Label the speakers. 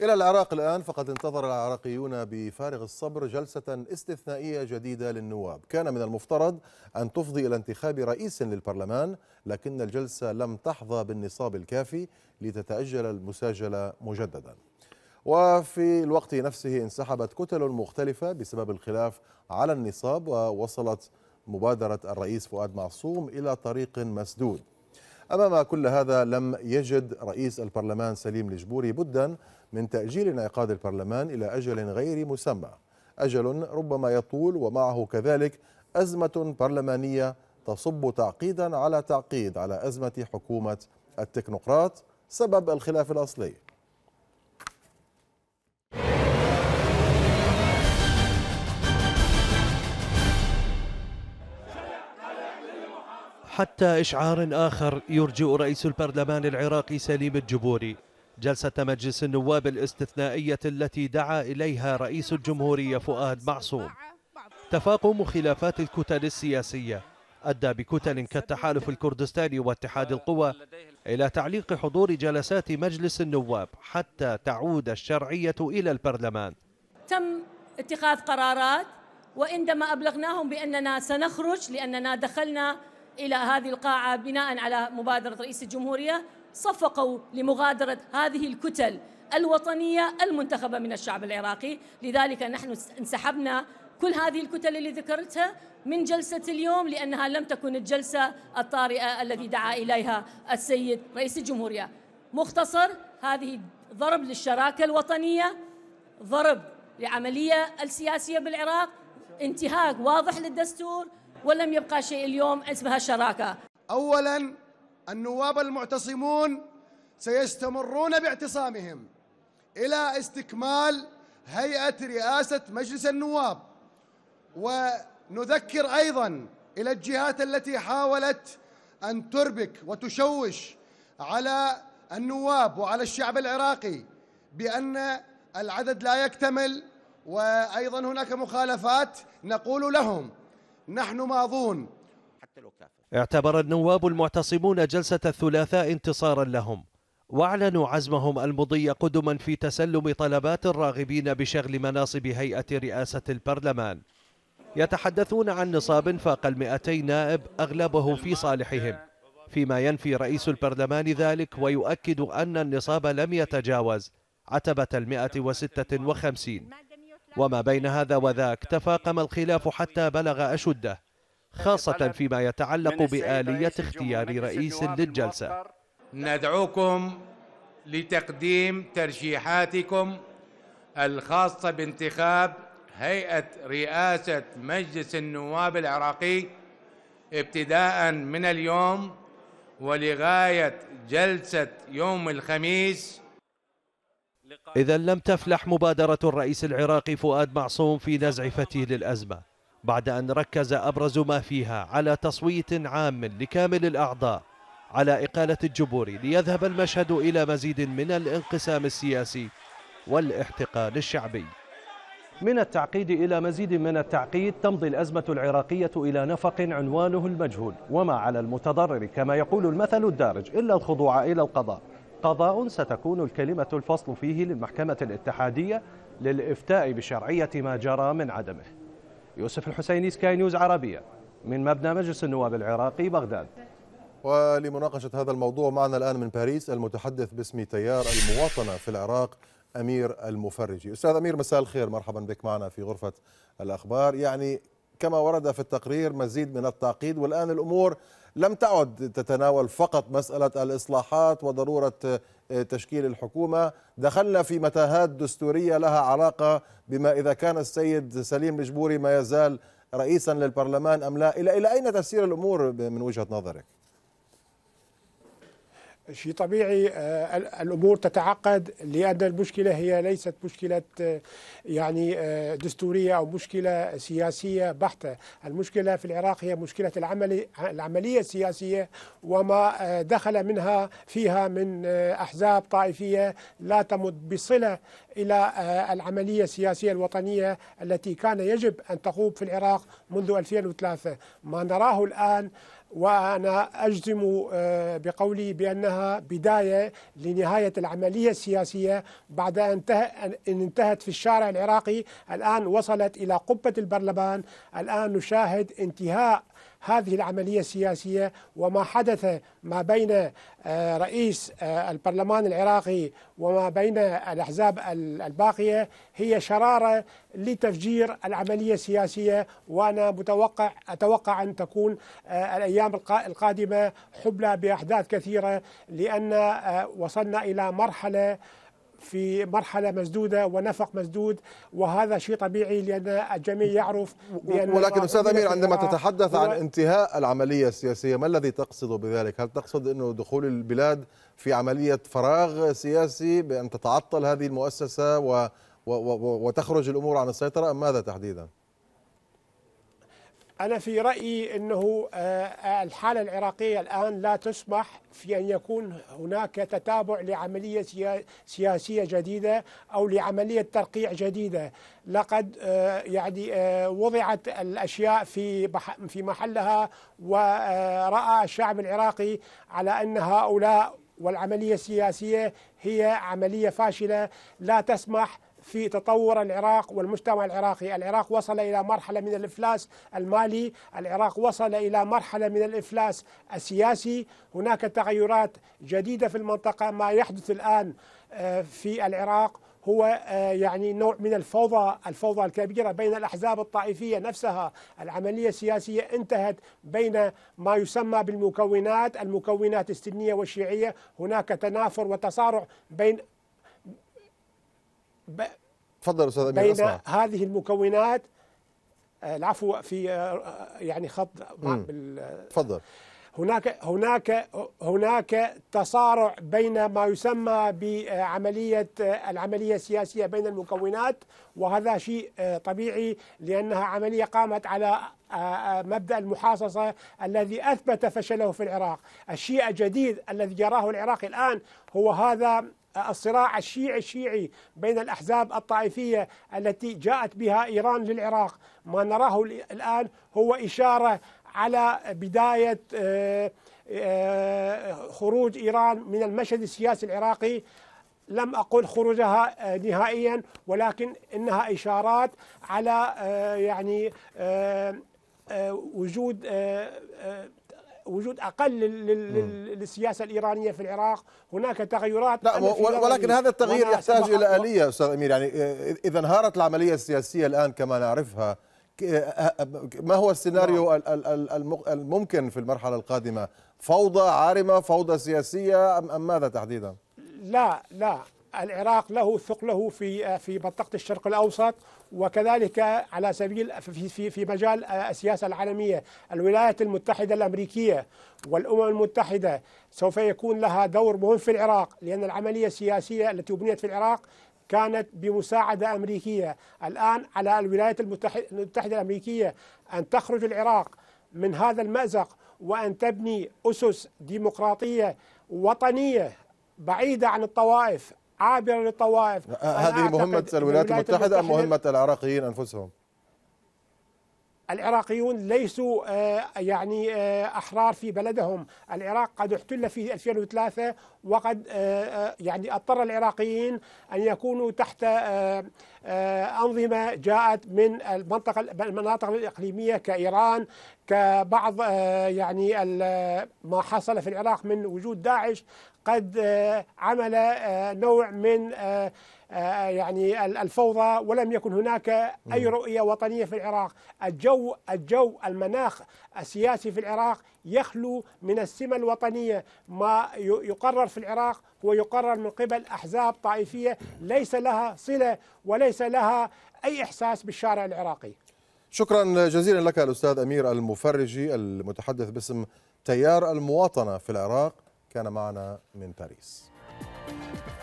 Speaker 1: إلى العراق الآن فقد انتظر العراقيون بفارغ الصبر جلسة استثنائية جديدة للنواب كان من المفترض أن تفضي إلى انتخاب رئيس للبرلمان لكن الجلسة لم تحظى بالنصاب الكافي لتتأجل المساجلة مجددا وفي الوقت نفسه انسحبت كتل مختلفة بسبب الخلاف على النصاب ووصلت مبادرة الرئيس فؤاد معصوم إلى طريق مسدود أمام كل هذا لم يجد رئيس البرلمان سليم الجبوري بدا من تأجيل انعقاد البرلمان إلى أجل غير مسمى أجل ربما يطول ومعه كذلك أزمة برلمانية تصب تعقيدا على تعقيد على أزمة حكومة التكنوقراط سبب الخلاف الأصلي
Speaker 2: حتى إشعار آخر يرجئ رئيس البرلمان العراقي سليم الجبوري جلسة مجلس النواب الاستثنائية التي دعا إليها رئيس الجمهورية فؤاد معصوم تفاقم خلافات الكتل السياسية أدى بكتل كالتحالف الكردستاني واتحاد القوى إلى تعليق حضور جلسات مجلس النواب حتى تعود الشرعية إلى البرلمان تم اتخاذ قرارات وعندما أبلغناهم بأننا سنخرج لأننا دخلنا إلى هذه القاعة بناء على مبادرة رئيس الجمهورية صفقوا لمغادرة هذه الكتل الوطنية المنتخبة من الشعب العراقي لذلك نحن انسحبنا كل هذه الكتل اللي ذكرتها من جلسة اليوم لأنها لم تكن الجلسة الطارئة التي دعا إليها السيد رئيس الجمهورية مختصر هذه ضرب للشراكة الوطنية ضرب لعملية السياسية بالعراق انتهاك واضح للدستور ولم يبقى شيء اليوم اسمها شراكة أولا النواب المعتصمون سيستمرون باعتصامهم إلى استكمال هيئة رئاسة مجلس النواب ونذكر أيضا إلى الجهات التي حاولت أن تربك وتشوش على النواب وعلى الشعب العراقي بأن العدد لا يكتمل وأيضا هناك مخالفات نقول لهم نحن ماضون اعتبر النواب المعتصمون جلسة الثلاثاء انتصارا لهم واعلنوا عزمهم المضي قدما في تسلم طلبات الراغبين بشغل مناصب هيئة رئاسة البرلمان يتحدثون عن نصاب فاق المئتي نائب أغلبه في صالحهم فيما ينفي رئيس البرلمان ذلك ويؤكد أن النصاب لم يتجاوز عتبة المئة وستة وخمسين وما بين هذا وذاك تفاقم الخلاف حتى بلغ أشده خاصة فيما يتعلق بآلية اختيار رئيس للجلسة ندعوكم لتقديم ترشيحاتكم الخاصة بانتخاب هيئة رئاسة مجلس النواب العراقي ابتداء من اليوم ولغاية جلسة يوم الخميس إذا لم تفلح مبادرة الرئيس العراقي فؤاد معصوم في نزع فتيل الأزمة بعد أن ركز أبرز ما فيها على تصويت عام لكامل الأعضاء على إقالة الجبور ليذهب المشهد إلى مزيد من الانقسام السياسي والاحتقال الشعبي من التعقيد إلى مزيد من التعقيد تمضي الأزمة العراقية إلى نفق عنوانه المجهول وما على المتضرر كما يقول المثل الدارج إلا الخضوع إلى القضاء قضاء ستكون الكلمة الفصل فيه للمحكمة الاتحادية للإفتاء بشرعية ما جرى من عدمه يوسف الحسيني سكاي نيوز عربية من مبنى مجلس النواب العراقي بغداد
Speaker 1: ولمناقشة هذا الموضوع معنا الآن من باريس المتحدث باسم تيار المواطنة في العراق أمير المفرجي أستاذ أمير مساء الخير مرحبا بك معنا في غرفة الأخبار يعني كما ورد في التقرير مزيد من التعقيد والآن الأمور لم تعد تتناول فقط مسألة الإصلاحات وضرورة آه، تشكيل الحكومة دخلنا في متاهات دستورية لها علاقة بما إذا كان السيد سليم الجبوري ما يزال رئيسا للبرلمان أم لا إلى أين تسير الأمور من وجهة نظرك؟
Speaker 3: شيء طبيعي آه، الامور تتعقد لان المشكله هي ليست مشكله آه، يعني آه، دستوريه او مشكله سياسيه بحته، المشكله في العراق هي مشكله العمل العمليه السياسيه وما دخل منها فيها من احزاب طائفيه لا تمد بصله الى العمليه السياسيه الوطنيه التي كان يجب ان تقوم في العراق منذ 2003، ما نراه الان وأنا أجزم آه، بقولي بأنها بداية لنهاية العملية السياسية بعد أن انتهت في الشارع العراقي الآن وصلت إلى قبة البرلمان الآن نشاهد انتهاء هذه العملية السياسية وما حدث ما بين آه، رئيس آه، البرلمان العراقي وما بين الأحزاب الباقية هي شرارة لتفجير العملية السياسية وأنا متوقع أتوقع أن تكون آه، الأيام القادمة حبلى بأحداث كثيرة لأن وصلنا إلى مرحلة في مرحله مسدوده ونفق مسدود وهذا شيء طبيعي لان الجميع يعرف بأن ولكن استاذ امير عندما تتحدث عن
Speaker 1: انتهاء العمليه السياسيه ما الذي تقصد بذلك؟ هل تقصد انه دخول البلاد في عمليه فراغ سياسي بان تتعطل هذه المؤسسه و وتخرج الامور عن السيطره ام ماذا تحديدا؟
Speaker 3: أنا في رأيي أنه آه، الحالة العراقية الآن لا تسمح في أن يكون هناك تتابع لعملية سياسية جديدة أو لعملية ترقيع جديدة لقد آه، يعني آه، وضعت الأشياء في في محلها ورأى الشعب العراقي على أن هؤلاء والعملية السياسية هي عملية فاشلة لا تسمح في تطور العراق والمجتمع العراقي العراق وصل إلى مرحلة من الإفلاس المالي العراق وصل إلى مرحلة من الإفلاس السياسي هناك تغيرات جديدة في المنطقة ما يحدث الآن آه، في العراق هو آه، يعني نوع من الفوضى الفوضى الكبيرة بين الأحزاب الطائفية نفسها العملية السياسية انتهت بين ما يسمى بالمكونات المكونات السنية والشيعية هناك تنافر وتصارع بين تفضل استاذ امين بين هذه المكونات آه، العفو في آه، آه، يعني خط تفضل هناك هناك هناك تصارع بين ما يسمى بعمليه العمليه السياسيه بين المكونات وهذا شيء طبيعي لانها عمليه قامت على مبدا المحاصصه الذي اثبت فشله في العراق، الشيء الجديد الذي يراه العراق الان هو هذا الصراع الشيعي الشيعي بين الأحزاب الطائفية التي جاءت بها إيران للعراق ما نراه الآن هو إشارة على بداية آه، آه، خروج إيران من المشهد السياسي العراقي لم أقل خروجها آه، نهائيا ولكن إنها إشارات على يعني وجود وجود اقل للسياسه الايرانيه في العراق هناك تغيرات لا ولكن هذا التغيير
Speaker 1: يحتاج الى اليه استاذ امير يعني اذا انهارت العمليه السياسيه الان كما نعرفها ما هو السيناريو نعم. الممكن في المرحله القادمه فوضى عارمه فوضى سياسيه ام ماذا تحديدا
Speaker 3: لا لا العراق له ثقله في في منطقه الشرق الاوسط وكذلك على سبيل في في في مجال السياسه العالميه الولايات المتحده الامريكيه والامم المتحده سوف يكون لها دور مهم في العراق لان العمليه السياسيه التي بنيت في العراق كانت بمساعدة أمريكية الآن على الولايات المتحدة الأمريكية أن تخرج العراق من هذا المأزق وأن تبني أسس ديمقراطية وطنية بعيدة عن الطوائف عابرة للطوائف أه، أه، هذه مهمة الولايات المتحدة أم مهمة
Speaker 1: العراقيين أنفسهم؟
Speaker 3: العراقيون ليسوا أه، يعني احرار في بلدهم، العراق قد احتل في 2003 وقد يعني اضطر العراقيين ان يكونوا تحت انظمه جاءت من المنطقه المناطق الاقليميه كايران كبعض آه، يعني ما حصل في العراق من وجود داعش قد آه، عمل آه، نوع من يعني الفوضى ولم يكن هناك اي رؤيه وطنيه في العراق، الجو الجو المناخ السياسي في العراق يخلو من السمه الوطنيه، ما يقرر في العراق هو يقرر من قبل احزاب طائفيه ليس لها صله وليس لها اي احساس بالشارع العراقي.
Speaker 1: شكرا جزيلا لك الأستاذ أمير المفرجي المتحدث باسم تيار المواطنة في العراق كان معنا من باريس